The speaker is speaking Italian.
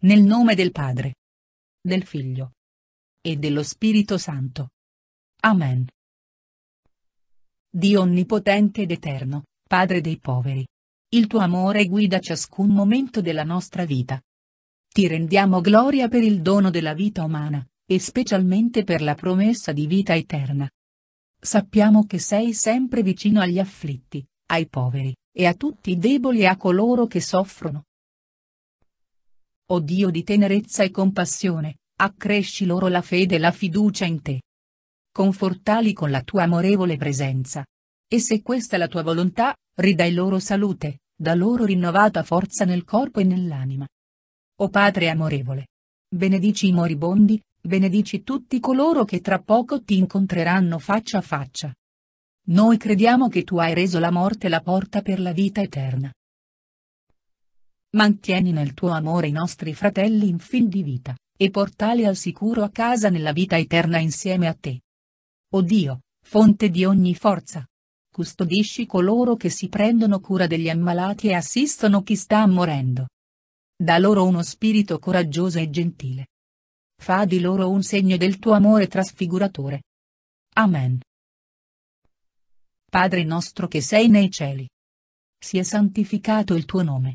Nel nome del Padre. Del Figlio. E dello Spirito Santo. Amen. Dio Onnipotente ed Eterno, Padre dei poveri. Il tuo amore guida ciascun momento della nostra vita. Ti rendiamo gloria per il dono della vita umana, e specialmente per la promessa di vita eterna. Sappiamo che sei sempre vicino agli afflitti, ai poveri, e a tutti i deboli e a coloro che soffrono. O Dio di tenerezza e compassione, accresci loro la fede e la fiducia in te. Confortali con la tua amorevole presenza. E se questa è la tua volontà, ridai loro salute, da loro rinnovata forza nel corpo e nell'anima. O Padre amorevole! Benedici i moribondi, benedici tutti coloro che tra poco ti incontreranno faccia a faccia. Noi crediamo che tu hai reso la morte la porta per la vita eterna mantieni nel tuo amore i nostri fratelli in fin di vita, e portali al sicuro a casa nella vita eterna insieme a te. O Dio, fonte di ogni forza. Custodisci coloro che si prendono cura degli ammalati e assistono chi sta morendo. Da loro uno spirito coraggioso e gentile. Fa di loro un segno del tuo amore trasfiguratore. Amen. Padre nostro che sei nei cieli. Sia santificato il tuo nome